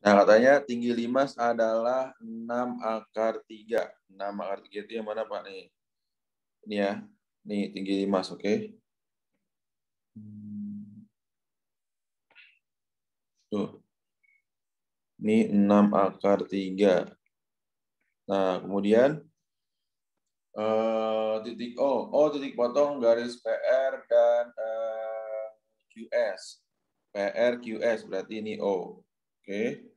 Nah, katanya tinggi limas adalah 6 akar 3. 6 akar 3 itu yang mana, Pak? Nih. Ini ya. Nih, tinggi limas, oke. Okay? Tuh. Ini 6 akar 3. Nah, kemudian uh, titik O. Oh, o oh, titik potong garis PR dan uh, eh, QS. PR, QS berarti ini O. Oke. Okay.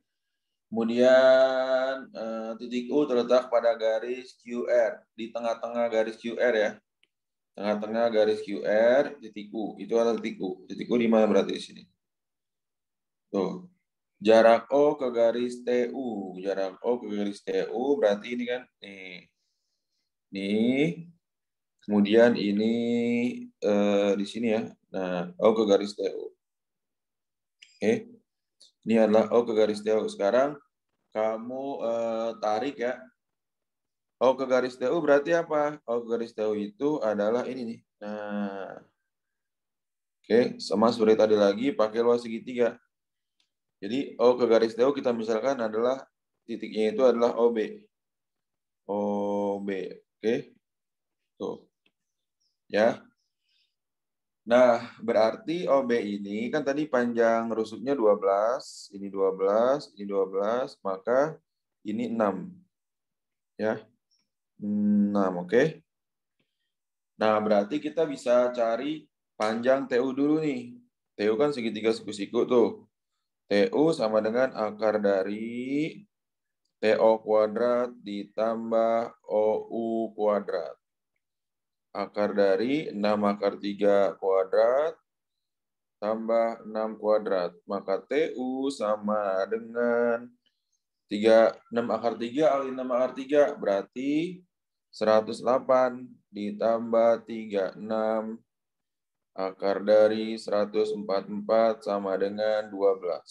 Kemudian eh, titik U terletak pada garis QR, di tengah-tengah garis QR ya. Tengah-tengah garis QR, titik U. Itu adalah titik U. Titik U di mana berarti di sini? Tuh. Jarak O ke garis TU. Jarak O ke garis TU berarti ini kan nih. Nih. Kemudian ini eh, di sini ya. Nah, O ke garis TU. Oke. Okay. Ini adalah oh, O ke garis DO. Sekarang kamu uh, tarik ya. O oh, ke garis DO berarti apa? O oh, ke garis DO itu adalah ini nih. Nah, oke, okay. sama seperti tadi lagi pakai luas segitiga. Jadi O ke garis DO kita misalkan adalah titiknya itu adalah OB. OB, oke. Okay. Tuh. Ya. Nah, berarti OB ini kan tadi panjang rusuknya 12, ini 12, ini 12, maka ini 6. Ya. 6, oke. Okay. Nah, berarti kita bisa cari panjang TU dulu nih. TU kan segitiga siku-siku tuh. TU sama dengan akar dari TO kuadrat ditambah OU kuadrat akar dari 6 akar 3 kuadrat tambah 6 kuadrat. Maka TU sama dengan 3, 6 akar 3 kali 6 akar 3 berarti 108 ditambah 36 akar dari 144 sama dengan 12. Oke.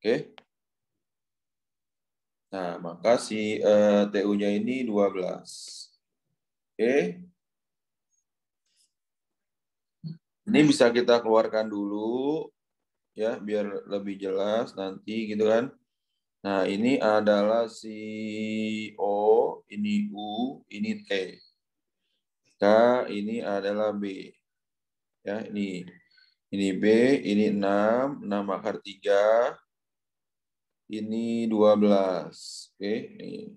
Okay? Nah, maka si uh, eh, TU-nya ini 12. Oke. Okay? ini bisa kita keluarkan dulu ya biar lebih jelas nanti gitu kan nah ini adalah si O ini U ini T K ini adalah B ya ini ini B ini 6 6 akar 3 ini 12 oke ini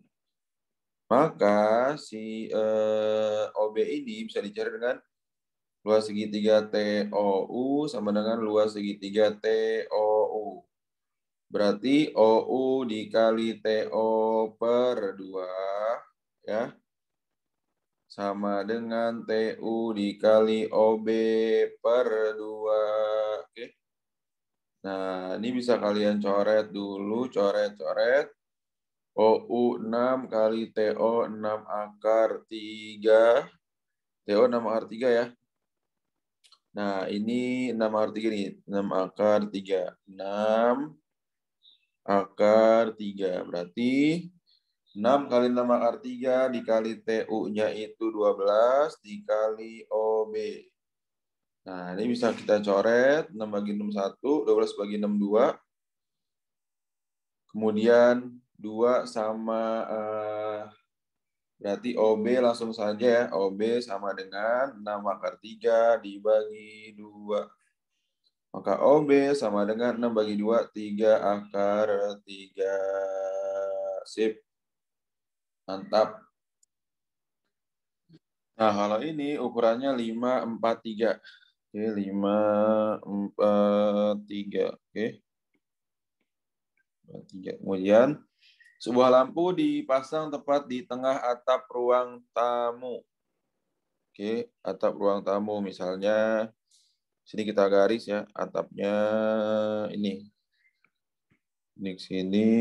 maka si eh, OB ini bisa dicari dengan Luas segitiga TOU sama dengan luas segitiga TOU. Berarti OU dikali TO per 2 ya. Sama dengan TU dikali OB per 2. Oke. Nah, ini bisa kalian coret dulu, coret-coret. OU 6 kali TO 6 akar 3. TO 6 akar 3 ya. Nah, ini 6 akar 3 nih. 6 akar 3. 6 akar 3. Berarti 6 kali 6 akar 3 dikali TU-nya itu 12 dikali OB. Nah, ini bisa kita coret. 6 bagi 6, 1. 12 bagi 6, 2. Kemudian 2 sama uh, Berarti OB langsung saja ya. OB sama dengan 6 akar 3 dibagi 2. Maka OB sama dengan 6 bagi 2, 3 akar 3. Sip. Mantap. Nah, kalau ini ukurannya 5, 4, 3. Oke, 5, 4, 3. Oke. 4, 3. Kemudian sebuah lampu dipasang tepat di tengah atap ruang tamu. Oke, atap ruang tamu misalnya sini kita garis ya, atapnya ini. Ini sini.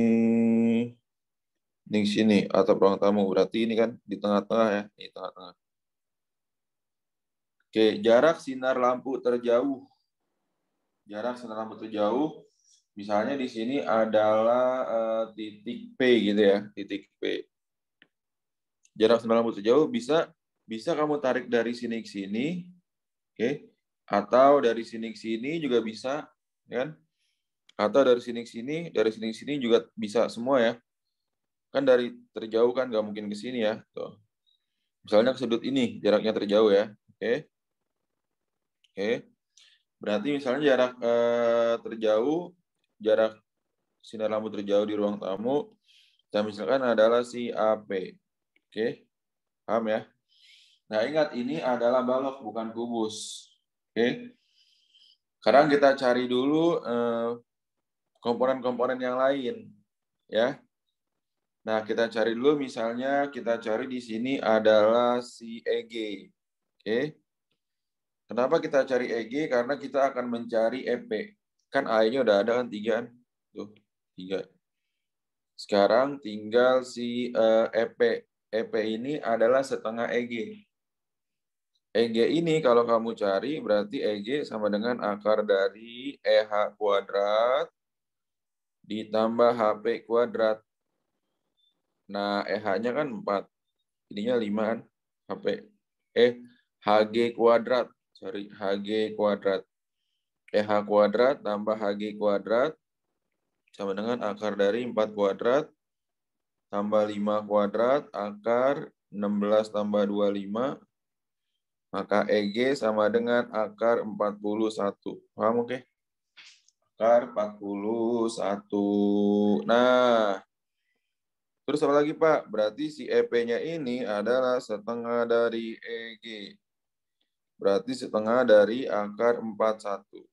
Ini sini atap ruang tamu berarti ini kan di tengah-tengah ya, di tengah-tengah. Oke, jarak sinar lampu terjauh. Jarak sinar lampu terjauh misalnya di sini adalah eh, titik P gitu ya, titik P. Jarak 90 sejauh bisa bisa kamu tarik dari sini ke sini, oke? Okay? Atau dari sini ke sini juga bisa, ya kan? Atau dari sini ke sini, dari sini ke sini juga bisa semua ya. Kan dari terjauh kan nggak mungkin ke sini ya, tuh. Misalnya ke sudut ini jaraknya terjauh ya, oke? Okay? Oke. Okay. Berarti misalnya jarak eh, terjauh jarak sinar lampu terjauh di ruang tamu kita misalkan adalah si AP. Oke, paham ya? Nah ingat ini adalah balok bukan kubus. Oke, sekarang kita cari dulu eh, komponen-komponen yang lain, ya. Nah kita cari dulu misalnya kita cari di sini adalah si EG. Oke, kenapa kita cari EG? Karena kita akan mencari EP kan a nya udah ada kan tiga kan tuh tiga sekarang tinggal si EP eh, e EP ini adalah setengah EG EG ini kalau kamu cari berarti EG sama dengan akar dari EH kuadrat ditambah HP kuadrat nah EH-nya kan 4 ininya lima kan HP eh HG kuadrat sorry HG kuadrat PH kuadrat tambah HG kuadrat sama dengan akar dari 4 kuadrat tambah 5 kuadrat akar 16 tambah 25 maka EG sama dengan akar 41. Paham oke? Okay? Akar 41. Nah, terus apa lagi Pak? Berarti si EP-nya ini adalah setengah dari EG. Berarti setengah dari akar 41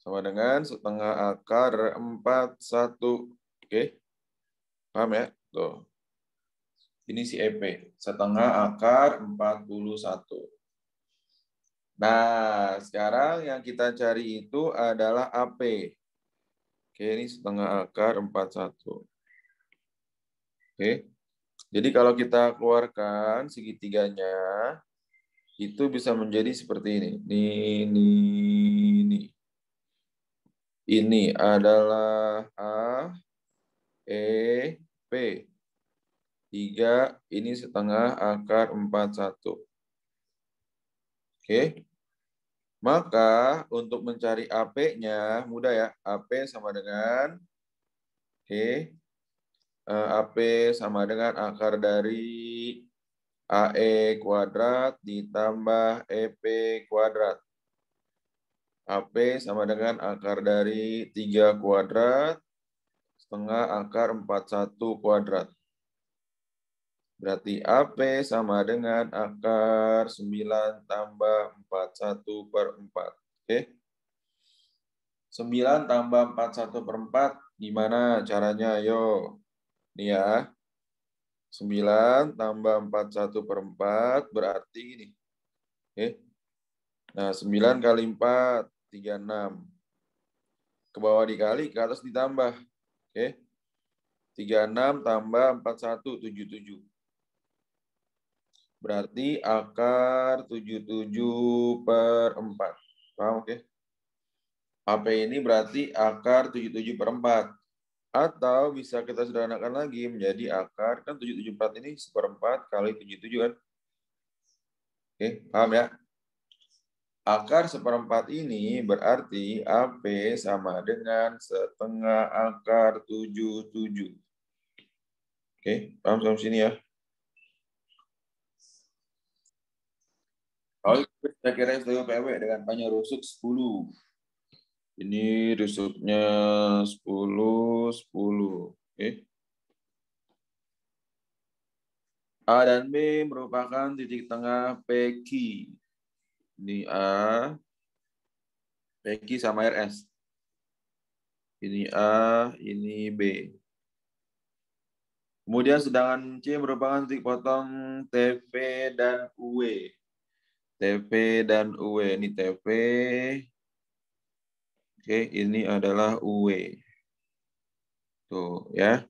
sama dengan setengah akar empat satu, Oke? Paham ya? Tuh. Ini si EP. Setengah akar 41. Nah, sekarang yang kita cari itu adalah AP. Oke, ini setengah akar 41. Oke. Jadi kalau kita keluarkan segitiganya, itu bisa menjadi seperti ini. Ini, ini, ini adalah A, E, P. 3, ini setengah akar 4, 1. Oke. Maka untuk mencari AP-nya, mudah ya. AP sama dengan, oke, e, AP sama dengan akar dari AE kuadrat ditambah EP kuadrat. AP sama dengan akar dari 3 kuadrat, setengah akar 41 kuadrat. Berarti AP sama dengan akar 9 tambah 41 per 4. Oke. Okay? 9 tambah 41 per 4, gimana caranya? Ayo. Ini ya. 9 tambah 41 per 4, berarti ini. Oke. Okay? Nah, 9 kali 4, 36. Ke bawah dikali, ke atas ditambah. Oke. Okay. 36 tambah 41, 77. Berarti akar 77 per 4. Paham oke? Okay? AP ini berarti akar 77 per 4. Atau bisa kita sederhanakan lagi menjadi akar, kan 774 ini seperempat kali 77 kan? Oke, okay, paham ya? Akar seperempat ini berarti AP sama dengan setengah akar 77. Oke, paham sampai sini ya? Kalau saya kira setuju PW dengan banyak rusuk 10. Ini rusuknya 10, 10. Oke. A dan B merupakan titik tengah PQ. Ini A. Peggy sama RS. Ini A, ini B. Kemudian sedangkan C merupakan titik potong TV dan UW. E. TV dan UW. E. Ini TV. Oke, ini adalah UW. E. Tuh, ya.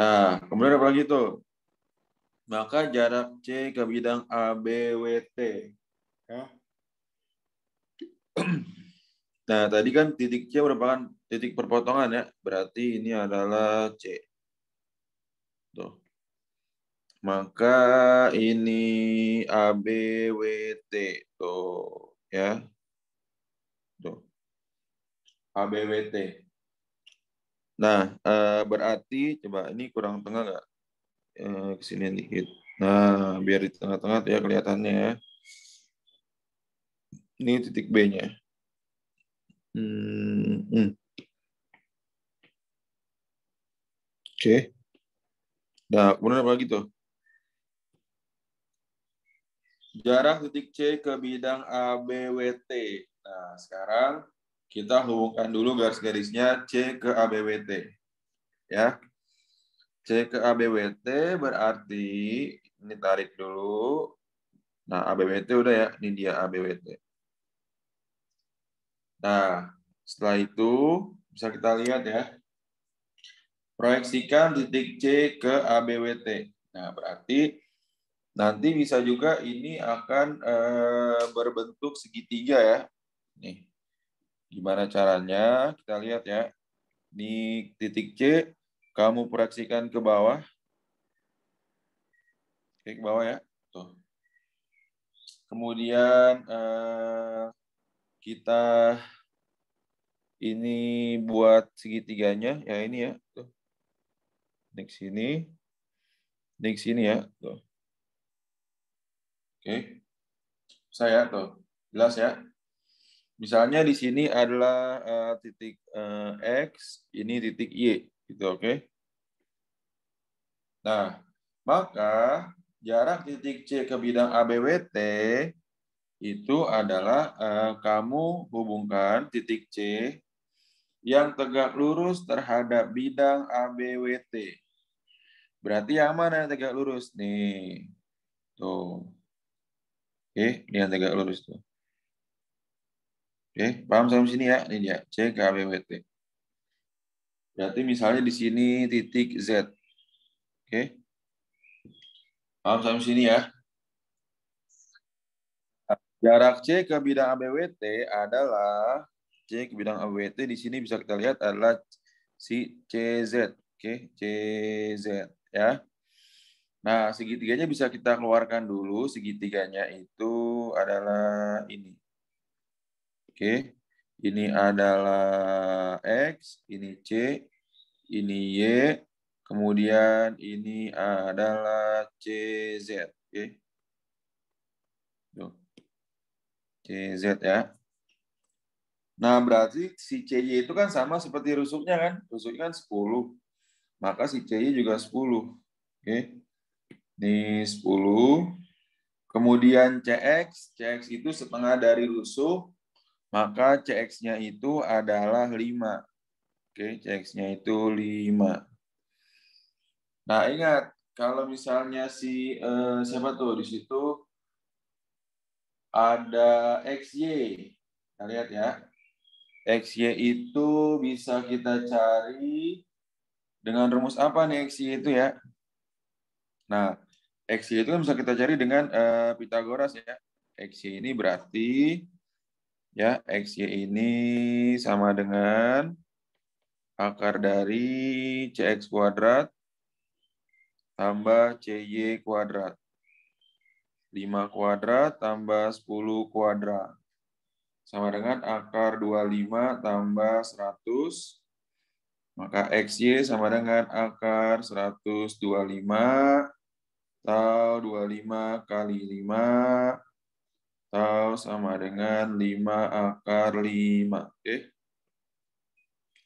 Nah, kemudian apa lagi tuh? Maka jarak C ke bidang ABWT Ya. Nah, tadi kan titik C merupakan titik perpotongan ya. Berarti ini adalah C. Tuh. Maka ini ABWT. Tuh, ya. Tuh. ABWT. Nah, eh, berarti coba ini kurang tengah nggak? ke eh, kesini dikit. Nah, biar di tengah-tengah ya kelihatannya ya. Ini titik B-nya. Hmm, hmm. Oke. Okay. Nah, kemudian apa lagi tuh? Jarak titik C ke bidang ABWT. Nah, sekarang kita hubungkan dulu garis-garisnya C ke ABWT. Ya. C ke ABWT berarti ini tarik dulu. Nah, ABWT udah ya. Ini dia ABWT. Nah, setelah itu bisa kita lihat ya. Proyeksikan titik C ke ABWT. Nah, berarti nanti bisa juga ini akan eh, berbentuk segitiga ya. Nih. Gimana caranya? Kita lihat ya. Ini titik C kamu proyeksikan ke bawah. Oke, ke bawah ya. Tuh. Kemudian eh, kita ini buat segitiganya ya ini ya tuh. next sini. next sini ya tuh. Oke. Saya tuh. Jelas ya. Misalnya di sini adalah uh, titik uh, X, ini titik Y gitu, oke. Okay? Nah, maka jarak titik C ke bidang ABWT itu adalah uh, kamu hubungkan titik C yang tegak lurus terhadap bidang ABWT. Berarti yang mana yang tegak lurus? Nih. Tuh. Oke, ini yang tegak lurus tuh. Oke, paham sampai sini ya? Ini dia, C ke ABWT. Berarti misalnya di sini titik Z. Oke. Paham sampai sini ya? Jarak C ke bidang ABWT adalah C ke bidang ABWT di sini bisa kita lihat adalah si CZ. Oke, CZ ya. Nah, segitiganya bisa kita keluarkan dulu. Segitiganya itu adalah ini. Oke. Ini adalah X, ini C, ini Y, kemudian ini adalah CZ. Oke. Okay? CZ ya. Nah, berarti si CY itu kan sama seperti rusuknya kan? Rusuknya kan 10. Maka si CY juga 10. Oke. Ini 10. Kemudian CX. CX itu setengah dari rusuk. Maka CX-nya itu adalah 5. Oke, CX-nya itu 5. Nah, ingat. Kalau misalnya si eh, siapa tuh di situ ada XY. Kita lihat ya. XY itu bisa kita cari dengan rumus apa nih XY itu ya? Nah, XY itu kan bisa kita cari dengan uh, eh, Pitagoras ya. XY ini berarti ya XY ini sama dengan akar dari CX kuadrat tambah CY kuadrat. 5 kuadrat tambah 10 kuadrat. Sama dengan akar 25 tambah 100. Maka XY sama dengan akar 125 tau 25 kali 5 tau sama dengan 5 akar 5. Oke.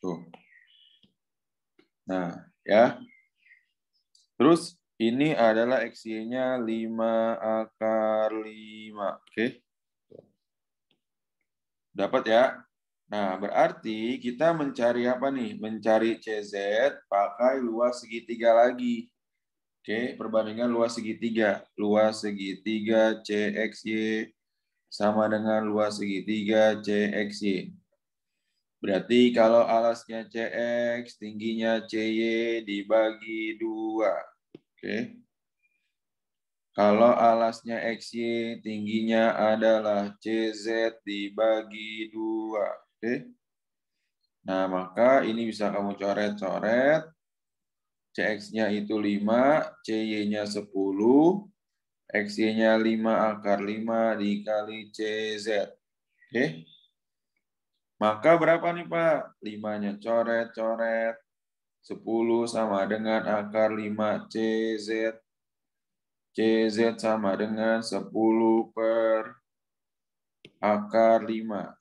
Tuh. Nah, ya. Terus ini adalah XY-nya 5 akar 5. Oke. Dapat ya? Nah, berarti kita mencari apa nih? Mencari CZ pakai luas segitiga lagi. Oke, perbandingan luas segitiga. Luas segitiga CXY sama dengan luas segitiga CXY. Berarti kalau alasnya CX, tingginya CY dibagi 2. Oke. Kalau alasnya XY tingginya adalah CZ dibagi 2. Oke. Nah, maka ini bisa kamu coret-coret. CX-nya itu 5, CY-nya 10, XY-nya 5 akar 5 dikali CZ. Oke. Maka berapa nih Pak? 5-nya coret-coret, 10 sama dengan akar 5 CZ. CZ sama dengan 10 per akar 5.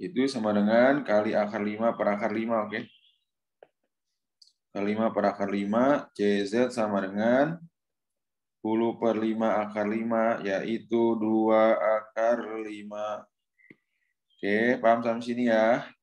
Itu sama dengan kali akar 5 per akar 5, oke? Okay? Kali 5 per akar 5, CZ sama dengan 10 per 5 akar 5, yaitu 2 akar 5. Oke, okay, paham sampai sini ya?